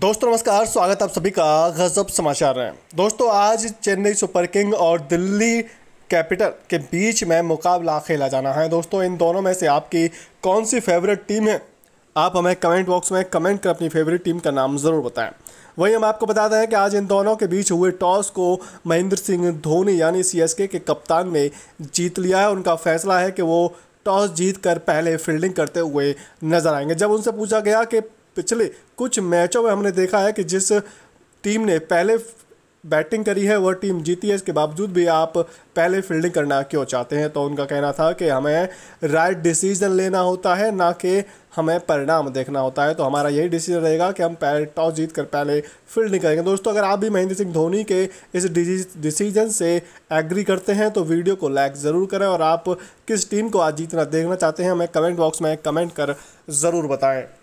दोस्तों नमस्कार स्वागत आप सभी का गजब समाचार है दोस्तों आज चेन्नई सुपर किंग और दिल्ली कैपिटल के बीच में मुकाबला खेला जाना है दोस्तों इन दोनों में से आपकी कौन सी फेवरेट टीम है आप हमें कमेंट बॉक्स में कमेंट कर अपनी फेवरेट टीम का नाम ज़रूर बताएं वहीं हम आपको बताते हैं कि आज इन दोनों के बीच हुए टॉस को महेंद्र सिंह धोनी यानी सीएसके के कप्तान ने जीत लिया है उनका फैसला है कि वो टॉस जीत कर पहले फील्डिंग करते हुए नजर आएंगे जब उनसे पूछा गया कि पिछले तो कुछ मैचों में हमने देखा है कि जिस टीम ने पहले बैटिंग करी है वह टीम जीती है इसके बावजूद भी आप पहले फील्डिंग करना क्यों चाहते हैं तो उनका कहना था कि हमें राइट डिसीजन लेना होता है ना कि हमें परिणाम देखना होता है तो हमारा यही डिसीजन रहेगा कि हम पहले टॉस जीत कर पहले फील्डिंग करेंगे दोस्तों अगर आप भी महेंद्र सिंह धोनी के इस डिसीजन से एग्री करते हैं तो वीडियो को लाइक ज़रूर करें और आप किस टीम को आज जीतना देखना चाहते हैं हमें कमेंट बॉक्स में कमेंट कर ज़रूर बताएँ